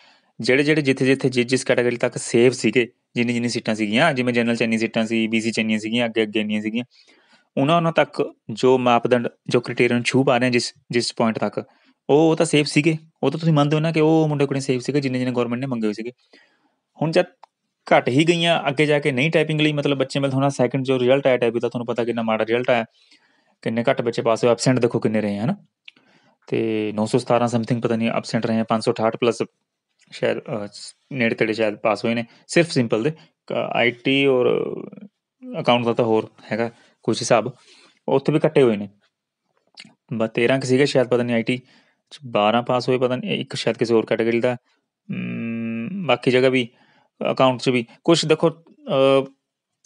ਜਿਹੜੇ ਜਿਹੜੇ ਜਿੱਥੇ ਜਿੱਥੇ ਜਿਸ ਜਿਸ ਕੈਟਾਗਰੀ ਤੱਕ ਸੇਫ ਸੀਗੇ ਜਿੰਨੀ ਜਿੰਨੀ ਸੀਟਾਂ ਸੀਗੀਆਂ ਜਿਵੇਂ ਜਨਰਲ ਚ ਇੰਨੀ ਸੀਟਾਂ ਸੀ ਬੀਸੀ ਚ ਇੰਨੀਆਂ ਸੀਗੀਆਂ ਅੱਗੇ ਅੱਗੇ ਇੰਨੀਆਂ ਸੀਗੀਆਂ ਉਹਨਾਂ ਉਹਨਾਂ ਤੱਕ ਜੋ ਮਾਪਦੰਡ ਜੋ ਕ੍ਰਾਈਟੇਰੀਅਨ ਛੂ ਪਾ ਰਹੇ ਜਿਸ ਜਿਸ ਪੁਆਇੰਟ ਤੱਕ ਉਹ ਤਾਂ ਸੇਫ ਸੀਗੇ ਉਹ ਤਾਂ ਤੁਸੀਂ ਮੰਨਦੇ ਹੋ ਨਾ ਕਿ ਉਹ ਮੁੰਡੇ ਕੁੜੀਆਂ ਸੇਫ ਸੀਗੇ ਜਿੰਨੇ ਜਿੰਨੇ ਗਵਰਨਮੈਂਟ ਨੇ ਮੰਗੇ ਹੋਏ ਸੀਗੇ ਹੁਣ ਜਦ ਘਟ ਹੀ ਗਈਆਂ ਅੱਗੇ ਜਾ ਕੇ ਨਹੀਂ ਟਾਈਪਿੰਗ ਲਈ ਮਤਲਬ ਬੱਚੇ ਮਿਲ ਹੋਣਾ ਸੈਕੰਡ ਜੋ ਰਿਜ਼ਲਟ ਆਇਆ ਟਾਈਪ ਦਾ ਤੁਹਾਨੂੰ ਪਤਾ ਕਿੰਨਾ ਮਾੜਾ ਰਿਜ਼ਲਟ ਆਇਆ ਕਿੰਨੇ ਘੱਟ ਬੱਚੇ ਪਾਸ ਹੋਏ ਐਬਸੈਂਟ ਦੇਖੋ ਕਿੰਨੇ ਰਹੇ ਹਨ ਤੇ 917 ਸਮਥਿੰਗ ਪਤਾ ਨਹੀਂ ਐਬਸੈਂਟ ਰਹੇ 568 ਪਲੱਸ ਸ਼ਾਇਦ ਨੇੜੇ ਤੇੜੇ ਸ਼ਾਇਦ ਪਾਸ ਹੋਏ ਨੇ ਸਿਰਫ ਸਿੰਪਲ ਦੇ ਆਈਟੀ ਔਰ ਅਕਾਊਂਟ ਦਾ ਤਾਂ ਹੋਰ ਹੈਗਾ ਕੁਝ ਹਿਸਾਬ ਉੱਥੇ ਵੀ ਕੱਟੇ ਹੋਏ ਨੇ ਬਾ 13 ਕਿ ਸੀਗੇ ਸ਼ਾਇਦ ਪਤਾ ਨਹੀਂ ਆਈਟੀ 12 ਪਾਸ ਹੋਏ ਪਤਾ ਨਹੀਂ ਇੱਕ ਸ਼ਾਇਦ ਕਿਸੇ ਹੋਰ ਕੈਟਾਗਰੀ ਦਾ ਬਾਕੀ ਜਗ੍ਹਾ ਵੀ ਅਕਾਊਂਟ 'ਚ ਵੀ ਕੁਝ ਦੇਖੋ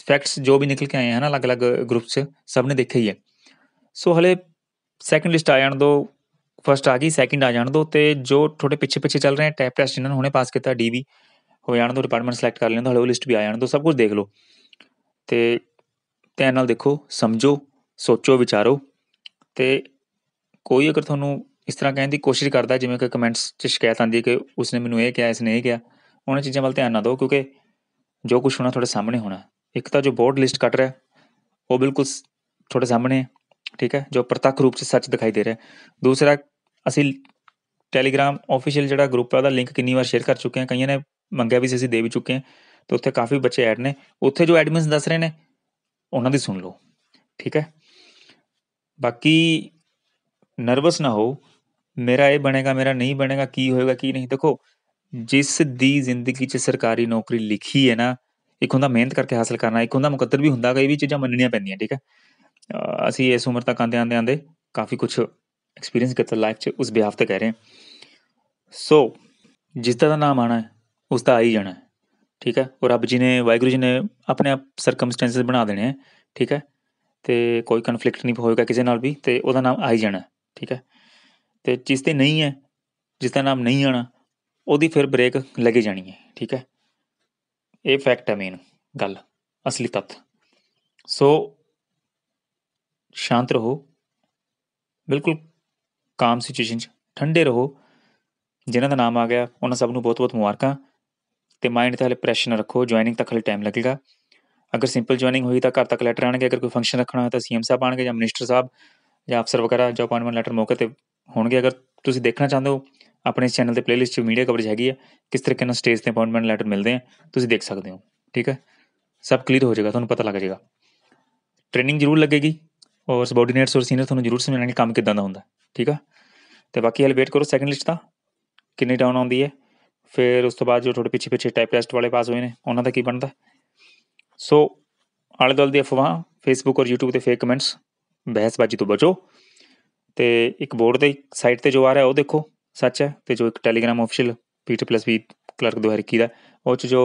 ਫੈਕਟਸ ਜੋ ਵੀ ਨਿਕਲ ਕੇ ਆਏ ਹਨ ਅਲੱਗ-ਅਲੱਗ ਗਰੁੱਪ 'ਚ ਸਭ ਨੇ ਦੇਖਿਆ ਹੀ ਹੈ ਸੋ ਹਲੇ ਸੈਕੰਡ ਲਿਸਟ ਆ ਜਾਣ ਦੋ ਫਸਟ ਆ ਗਈ ਸੈਕੰਡ ਆ ਜਾਣ ਦੋ ਤੇ ਜੋ ਥੋੜੇ ਪਿੱਛੇ-ਪਿੱਛੇ ਚੱਲ ਰਹੇ ਹਨ ਟੈਪ ਟੈਸਟ ਜਿਨ੍ਹਾਂ ਨੇ ਹੁਣੇ ਪਾਸ ਕੀਤਾ ਡੀਵੀ ਹੋ ਜਾਣ ਦੋ ਡਿਪਾਰਟਮੈਂਟ ਸਿਲੈਕਟ ਕਰ ਲੈਣ ਦੋ ਹਲੇ ਉਹ ਲਿਸਟ ਵੀ ਆ ਜਾਣ ਦੋ ਸਭ ਕੁਝ ਦੇਖ ਲਓ ਤੇ ਧਿਆਨ ਨਾਲ ਦੇਖੋ ਸਮਝੋ ਸੋਚੋ ਵਿਚਾਰੋ ਤੇ ਕੋਈ ਅਗਰ ਤੁਹਾਨੂੰ ਇਸ ਤਰ੍ਹਾਂ ਕਹਿਣ ਦੀ ਕੋਸ਼ਿਸ਼ ਕਰਦਾ ਜਿਵੇਂ ਕਿ ਕਮੈਂਟਸ 'ਚ ਸ਼ਿਕਾਇਤ ਹੈ ਕਿ ਉਸਨੇ ਮੈਨੂੰ ਇਹ ਕਿਹਾ ਇਸਨੇ ਇਹ ਕਿਹਾ ਉਹਨਾਂ ਚੀਜ਼ਾਂ ਵੱਲ ਧਿਆਨ ਨਾ ਦਿਓ ਕਿਉਂਕਿ ਜੋ ਕੁਝ ਹੋਣਾ ਤੁਹਾਡੇ ਸਾਹਮਣੇ ਹੋਣਾ ਇੱਕ ਤਾਂ ਜੋ ਬੋਰਡ ਲਿਸਟ ਕੱਟ ਰਿਹਾ ਉਹ ਬਿਲਕੁਲ ਤੁਹਾਡੇ ਸਾਹਮਣੇ ਹੈ ਠੀਕ ਹੈ ਜੋ ਪ੍ਰਤੱਖ ਰੂਪ 'ਚ ਸੱਚ ਦਿਖਾਈ ਦੇ ਰਿਹਾ ਦੂਸਰਾ ਅਸੀਂ ਟੈਲੀਗ੍ਰਾਮ ਆਫੀਸ਼ੀਅਲ ਜਿਹੜਾ ਗਰੁੱਪ ਹੈ ਉਹਦਾ ਲਿੰਕ ਕਿੰਨੀ ਵਾਰ ਸ਼ੇਅਰ ਕਰ ਚੁੱਕੇ ਹਾਂ ਕਈਆਂ ਨੇ ਮੰਗਿਆ ਵੀ ਸੀ ਅਸੀਂ ਦੇ ਵੀ ਚੁੱਕੇ ਹਾਂ ਤੇ ਉੱਥੇ ਕਾਫੀ ਬੱਚੇ ਐਡ ਨੇ ਉੱਥੇ ਜੋ ਐਡਮਿਨਸ ਦੱਸ ਰਹੇ ਨੇ ਉਹਨਾਂ ਦੀ ਸੁਣ ਲਓ ਠੀਕ ਹੈ ਬਾਕੀ ਨਰਵਸ ਨਾ ਹੋ ਮੇਰਾ ਇਹ ਬਣੇਗਾ ਮੇਰਾ ਨਹੀਂ ਬਣੇਗਾ ਕੀ ਹੋਏਗਾ ਕੀ ਨਹੀਂ ਦੇਖੋ ਜਿਸ ਦੀ ਜ਼ਿੰਦਗੀ 'ਚ ਸਰਕਾਰੀ ਨੌਕਰੀ ਲਿਖੀ ਹੈ ਨਾ ਇੱਕ ਹੁੰਦਾ ਮਿਹਨਤ ਕਰਕੇ ਹਾਸਲ ਕਰਨਾ ਇੱਕ ਹੁੰਦਾ ਮੁਕੱਦਰ ਵੀ ਹੁੰਦਾ ਕਈ ਵੀ ਚੀਜ਼ਾਂ ਮੰਨਣੀਆਂ ਪੈਂਦੀਆਂ ਠੀਕ ਹੈ ਅਸੀਂ ਇਸ ਉਮਰ ਤੱਕ ਆਂਦੇ ਆਂਦੇ ਆਂਦੇ ਕਾਫੀ ਕੁਝ ਐਕਸਪੀਰੀਅੰਸ ਕੀਤਾ ਲਾਈਫ 'ਚ ਉਸ ਬਿਹਾਫ ਤੇ ਕਹਿ ਰਹੇ ਹਾਂ ਸੋ ਜਿਸ ਦਾ ਨਾਮ ਆਣਾ ਹੈ ਉਸ ਦਾ ਆ ਹੀ ਜਾਣਾ ਠੀਕ ਹੈ ਉਹ ਰੱਬ ਜੀ ਨੇ ਵਾਹਿਗੁਰੂ ਜੀ ਨੇ ਆਪਣੇ ਆਪ ਸਰਕਮਸਟੈਂਸਸ ਬਣਾ ਦੇਣੇ ਆ ਠੀਕ ਹੈ ਤੇ ਕੋਈ ਕਨਫਲਿਕਟ ਨਹੀਂ ਹੋਏਗਾ ਕਿਸੇ ਨਾਲ ਵੀ ਤੇ ਉਹਦਾ ਨਾਮ ਆ ਹੀ ਜਾਣਾ ਠੀਕ ਹੈ ਤੇ ਜਿਸ ਤੇ ਨਹੀਂ ਹੈ ਜਿਸ ਦਾ ਨਾਮ ਨਹੀਂ ਆਣਾ ਉਹਦੀ ਫਿਰ ਬ੍ਰੇਕ ਲੱਗੇ ਜਾਣੀ ਹੈ ਠੀਕ ਹੈ ਇਹ ਫੈਕਟ ਹੈ ਮੇਨ ਗੱਲ ਅਸਲੀ ਤੱਤ ਸੋ ਸ਼ਾਂਤ ਰਹੋ ਬਿਲਕੁਲ ਕਾਮ ਸਿਚੁਏਸ਼ਨ 'ਚ ਠੰਡੇ ਰਹੋ ਜਿਨ੍ਹਾਂ ਦਾ ਨਾਮ ਆ ਗਿਆ ਉਹਨਾਂ ਸਭ ਨੂੰ ਬਹੁਤ-ਬਹੁਤ ਮੁਬਾਰਕਾਂ ਤੇ ਮਾਈਂਡ ਤੇ ਹਲੇ ਪ੍ਰੈਸ਼ਰ ਨਾ ਰੱਖੋ ਜੁਆਇਨਿੰਗ ਤੱਕ ਹਲੇ ਟਾਈਮ ਲੱਗੇਗਾ ਅਗਰ ਸਿੰਪਲ ਜੁਆਇਨਿੰਗ ਹੋਈ ਤਾਂ ਘਰ ਤੱਕ ਲੈਟਰ ਆਣਗੇ ਅਗਰ ਕੋਈ ਫੰਕਸ਼ਨ ਰੱਖਣਾ ਹੋਇਆ ਤਾਂ ਸੀਐਮ ਸਾਹਿਬ ਆਣਗੇ ਜਾਂ ਮਿਨਿਸਟਰ ਸਾਹਿਬ ਜਾਂ ਅਫਸਰ ਵਗੈਰਾ ਜੋ ਅਪਾਇੰਟਮੈਂਟ ਲੈਟਰ ਮੌਕੇ ਤੇ ਹੋਣਗੇ ਅਗਰ ਤੁਸੀਂ ਦੇਖਣਾ ਚਾਹੁੰਦੇ ਹੋ ਆਪਣੇ ਇਸ ਚੈਨਲ ਤੇ ਪਲੇਲਿਸਟ 'ਚ ਮੀਡੀਆ ਕਵਰੇਜ ਹੈਗੀ ਹੈ ਕਿਸ ਤਰੀਕੇ ਨਾਲ ਸਟੇਜ ਤੇ ਅਪਾਇੰਟਮੈਂਟ ਲੈਟਰ ਮਿਲਦੇ ਆ ਤੁਸੀਂ ਦੇਖ ਸਕਦੇ ਹੋ ਠੀਕ ਹੈ ਸਭ ਕਲੀਅਰ ਹੋ ਜਾਏਗਾ ਤੁਹਾਨੂੰ ਪਤਾ ਲੱਗ ਜਾਏਗਾ ਟ੍ਰੇਨਿੰਗ ਜ਼ਰੂਰ ਲੱਗੇਗੀ ਔਰ ਸਬੋਰਡੀਨੇਟਸ ਔਰ ਸੀਨੀਅਰ ਤੁਹਾਨੂੰ ਜ਼ਰੂਰ ਸਮਝਾਣਗੇ ਕੰਮ ਕਿਦਾਂ ਦਾ ਹੁੰਦਾ ਠੀਕ ਹੈ ਤੇ ਬਾਕੀ ਹਲ ਵੇਟ ਕਰੋ ਸੈਕੰਡ ਲਿਸਟ ਦਾ ਡਾਊਨ ਆਉਂਦੀ ਹੈ ਫਿਰ ਉਸ ਤੋਂ ਬਾਅਦ ਜੋ ਤੁਹਾਡੇ ਪਿੱਛੇ ਪਿੱਛੇ ਟੈਸਟ ਵਾਲੇ ਪਾਸ ਹੋਏ ਨੇ ਉਹਨਾਂ ਦਾ ਕੀ ਬਣਦਾ ਸੋ ਆਲੇ ਦਲ ਦੀ ਅਫਵਾਹ ਫੇਸਬੁੱਕ ਔਰ YouTube ਤੇ ਫੇਕ ਕਮੈਂਟਸ ਬਹਿਸਬਾਜ਼ੀ ਤੋਂ ਬਚੋ ਤੇ ਇੱਕ ਬੋਰਡ ਦੇ ਸਾਈਟ ਤੇ ਜੋ ਆ ਰਿਹਾ ਉਹ ਦੇਖੋ ਸੱਚ ਹੈ ਤੇ ਜੋ ਇੱਕ ਟੈਲੀਗ੍ਰਾਮ ਅਫੀਸ਼ੀਅਲ ਵੀ ਕਲਰਕ ਕੀ ਦਾ ਉਹ ਚ ਜੋ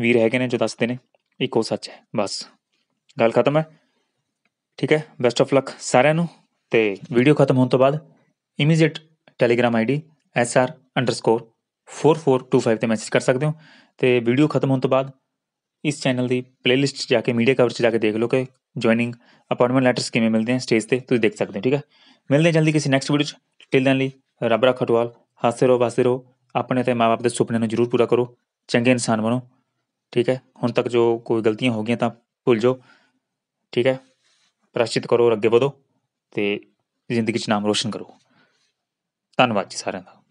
ਵੀਰ ਹੈਗੇ ਨੇ ਜੋ ਦੱਸਦੇ ਨੇ ਇੱਕ ਉਹ ਸੱਚ ਹੈ ਬਸ ਗੱਲ ਖਤਮ ਹੈ ਠੀਕ ਹੈ ਬੈਸਟ ਆਫ ਲੱਕ ਸਾਰਿਆਂ ਨੂੰ ਤੇ ਵੀਡੀਓ ਖਤਮ ਹੋਣ ਤੋਂ ਬਾਅਦ ਇਮੀਡੀਏਟ ਟੈਲੀਗ੍ਰਾਮ ਆਈਡੀ sr__. 4425 ਤੇ ਮੈਸੇਜ ਕਰ ਸਕਦੇ ਹੋ ਤੇ ਵੀਡੀਓ ਖਤਮ ਹੋਣ ਤੋਂ ਬਾਅਦ ਇਸ ਚੈਨਲ ਦੀ ਪਲੇਲਿਸਟ ਜਾ ਕੇ ਮੀਡੀਆ ਕਵਰੇਜ ਜਾ ਕੇ ਦੇਖ ਲਓ ਕਿ ਜੁਆਇਨਿੰਗ ਅਪਾਰਟਮੈਂਟ ਲੈਟਰਸ ਕਿਵੇਂ ਮਿਲਦੇ ਆ ਸਟੇਜ ਤੇ ਤੁਸੀਂ ਦੇਖ ਸਕਦੇ ਹੋ ਠੀਕ ਹੈ ਮਿਲਦੇ ਜਲਦੀ ਕਿਸੇ ਨੈਕਸਟ ਵੀਡੀਓ ਚ ਟਿਲ ਦਨ ਲਈ ਰੱਬ ਰੱਖਾ ਟਵਾਲ ਹਾਸੇ ਰੋ ਵਾਸੇ ਰੋ ਆਪਣੇ ਤੇ ਮਾਪੇ ਦੇ ਸੁਪਨੇ ਨੂੰ ਜ਼ਰੂਰ ਪੂਰਾ ਕਰੋ ਚੰਗੇ ਇਨਸਾਨ ਬਣੋ ਠੀਕ ਹੈ ਹੁਣ ਤੱਕ ਜੋ ਕੋਈ ਗਲਤੀਆਂ ਹੋ ਗਈਆਂ ਤਾਂ ਭੁੱਲ ਜਾਓ ਠੀਕ ਹੈ ਪ੍ਰਾਸ਼ਚਿਤ ਕਰੋ ਅੱਗੇ ਵਧੋ ਤੇ ਜ਼ਿੰਦਗੀ 'ਚ ਨਾਮ ਰੋਸ਼ਨ ਕਰੋ ਧੰਨਵਾਦ ਜੀ ਸਾਰਿਆਂ ਦਾ